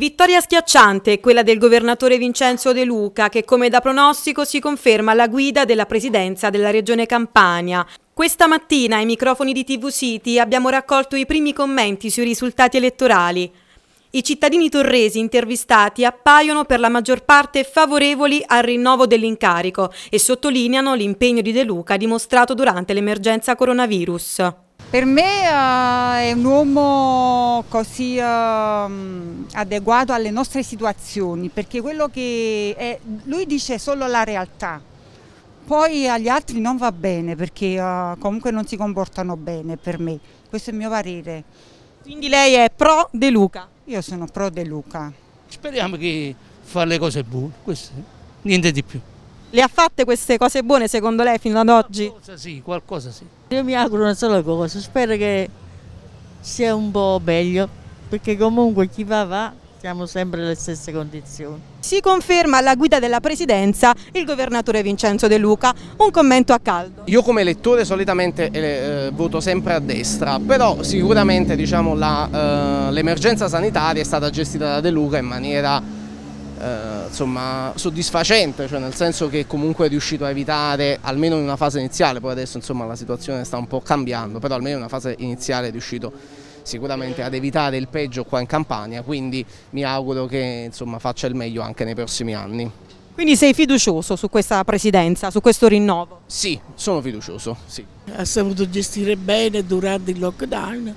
Vittoria schiacciante, quella del governatore Vincenzo De Luca, che come da pronostico si conferma alla guida della presidenza della regione Campania. Questa mattina ai microfoni di TV City abbiamo raccolto i primi commenti sui risultati elettorali. I cittadini torresi intervistati appaiono per la maggior parte favorevoli al rinnovo dell'incarico e sottolineano l'impegno di De Luca dimostrato durante l'emergenza coronavirus. Per me uh, è un uomo così uh, adeguato alle nostre situazioni, perché quello che è, lui dice solo la realtà, poi agli altri non va bene perché uh, comunque non si comportano bene per me, questo è il mio parere. Quindi lei è pro De Luca? Io sono pro De Luca. Speriamo che fa le cose buone, questo, niente di più. Le ha fatte queste cose buone secondo lei fino ad oggi? Qualcosa sì, qualcosa sì. Io mi auguro una sola cosa, spero che sia un po' meglio, perché comunque chi va va, siamo sempre nelle stesse condizioni. Si conferma alla guida della presidenza il governatore Vincenzo De Luca, un commento a caldo. Io come elettore solitamente eh, eh voto sempre a destra, però sicuramente diciamo, eh, l'emergenza eh, sanitaria è stata gestita da De Luca in maniera eh, insomma, soddisfacente, cioè nel senso che comunque è riuscito a evitare, almeno in una fase iniziale, poi adesso insomma, la situazione sta un po' cambiando, però almeno in una fase iniziale è riuscito sicuramente ad evitare il peggio qua in Campania, quindi mi auguro che insomma, faccia il meglio anche nei prossimi anni. Quindi sei fiducioso su questa presidenza, su questo rinnovo? Sì, sono fiducioso, sì. Ha saputo gestire bene durante il lockdown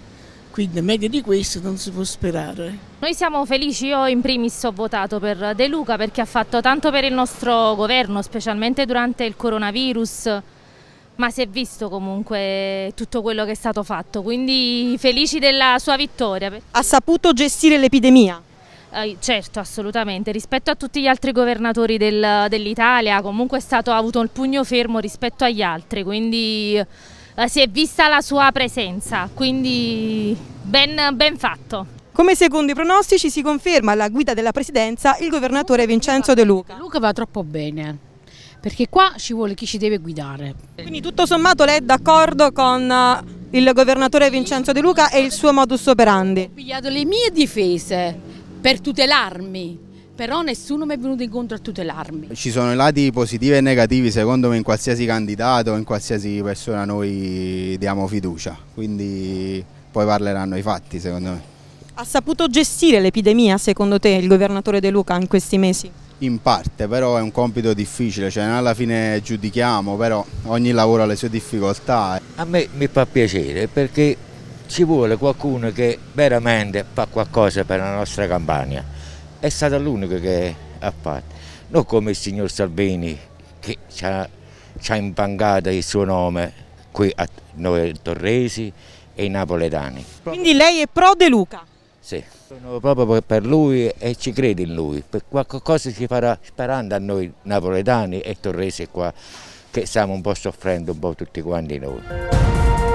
quindi meglio di questo non si può sperare. Noi siamo felici, io in primis ho votato per De Luca perché ha fatto tanto per il nostro governo, specialmente durante il coronavirus, ma si è visto comunque tutto quello che è stato fatto, quindi felici della sua vittoria. Ha saputo gestire l'epidemia? Eh, certo, assolutamente, rispetto a tutti gli altri governatori del, dell'Italia comunque è stato, ha avuto il pugno fermo rispetto agli altri, quindi eh, si è vista la sua presenza, quindi ben, ben fatto. Come secondo i pronostici si conferma alla guida della presidenza il governatore Vincenzo De Luca. Luca va troppo bene, perché qua ci vuole chi ci deve guidare. Quindi tutto sommato lei è d'accordo con eh, il governatore Vincenzo De Luca e il suo modus operandi? Ho pigliato le mie difese per tutelarmi però nessuno mi è venuto incontro a tutelarmi. Ci sono i lati positivi e negativi secondo me in qualsiasi candidato, in qualsiasi persona noi diamo fiducia, quindi poi parleranno i fatti secondo me. Ha saputo gestire l'epidemia secondo te il governatore De Luca in questi mesi? In parte, però è un compito difficile, cioè alla fine giudichiamo, però ogni lavoro ha le sue difficoltà. A me mi fa piacere perché ci vuole qualcuno che veramente fa qualcosa per la nostra campagna è stato l'unico che ha fatto. Non come il signor Salvini che ci ha, ci ha impancato il suo nome qui a noi torresi e i napoletani. Quindi lei è pro De Luca? Sì, sono proprio per lui e ci credo in lui, per qualcosa ci farà sperando a noi napoletani e torresi qua che stiamo un po' soffrendo un po' tutti quanti noi.